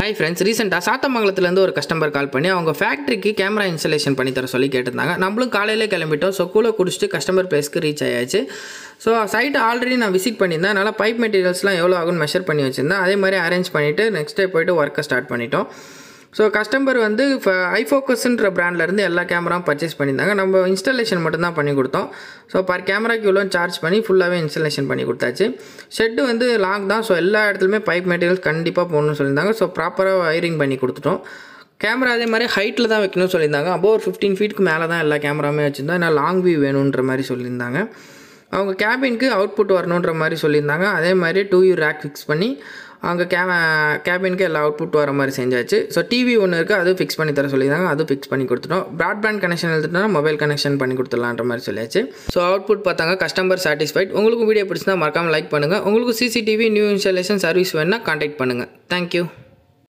hi friends ரீசெண்டாக சாத்தமங்கலத்துலேருந்து ஒரு customer கால் பண்ணி அவங்க ஃபேக்ட்ரிக்கு கேமரா இன்ஸ்டலேஷன் பண்ணித்தர சொல்லி கேட்டிருந்தாங்க நம்மளும் காலையிலே கிளம்பிட்டோம் ஸோ கூட குடிச்சிட்டு கஸ்டமர் பிளேஸ்க்கு ரீச் ஆயாச்சு ஸோ சைட்டு ஆல்ரெடி நான் விசிட் பண்ணியிருந்தேன் அதனால் பைப் மெட்டீரியல்ஸ்லாம் எவ்வளோ ஆகும்னு மெஷர் பண்ணி வச்சுருந்தேன் அதே மாதிரி அரேஞ்ச் பண்ணிவிட்டு நெக்ஸ்ட் டே போய்ட்டு ஒர்க்கை ஸ்டார்ட் பண்ணிட்டோம் ஸோ கஸ்டமர் வந்து ஐஃபோக்கஸ்ன்ற ப்ராண்ட்லேருந்து எல்லா கேமராவும் பர்ச்சேஸ் பண்ணியிருந்தாங்க நம்ம இன்ஸ்டாலேஷன் மட்டும்தான் பண்ணி கொடுத்தோம் ஸோ பர் கேமராக்கு இவ்வளோ சார்ஜ் பண்ணி ஃபுல்லாகவே இன்ஸ்டாலேஷன் பண்ணி கொடுத்தாச்சு ஷெட்டு வந்து லாங் தான் ஸோ எல்லா இடத்துலையுமே பைப் மெட்டீரியல்ஸ் கண்டிப்பாக போகணும்னு சொல்லியிருந்தாங்க ஸோ ப்ராப்பராக வயரிங் பண்ணி கொடுத்துட்டோம் கேமரா அதே மாதிரி ஹைட்டில் தான் வைக்கணும்னு சொல்லியிருந்தாங்க அபோவ் ஒரு ஃபிஃப்டீன் ஃபீட்டுக்கு மேலே தான் எல்லா கேமராமே வச்சுருந்தோம் ஏன்னா லாங் வியூ வேணுன்ற மாதிரி சொல்லியிருந்தாங்க அவங்க கேபினுக்கு அவுட்புட் வரணுன்ற மாதிரி சொல்லியிருந்தாங்க அதே மாதிரி டூ யூ ரேக் ஃபிக்ஸ் பண்ணி அவங்க கே கேபினுக்கு எல்லா அவுட்புட் வர மாதிரி செஞ்சாச்சு ஸோ டிவி ஒன்று இருக்குது அது ஃபிக்ஸ் பண்ணி தர சொல்லியிருந்தாங்க அது ஃபிக்ஸ் பண்ணி கொடுத்துட்டோம் ப்ராட்பேண்ட் கனெக்ஷன் எடுத்துட்டோம் மொபைல் கனெக்ஷன் பண்ணி கொடுத்துடலான்ற மாதிரி சொல்லியாச்சு ஸோ அவுட்புட் பார்த்தாங்க கஸ்டமர் சாட்டிஸ்ஃபைட் உங்களுக்கு வீடியோ பிடிச்சிருந்தா மறக்காமல் லைக் பண்ணுங்கள் உங்களுக்கு சிசிடிவி நியூ இன்ஸ்டாலேஷன் சர்வீஸ் வேணுன்னா கான்டாக்ட் பண்ணுங்கள் தேங்க்யூ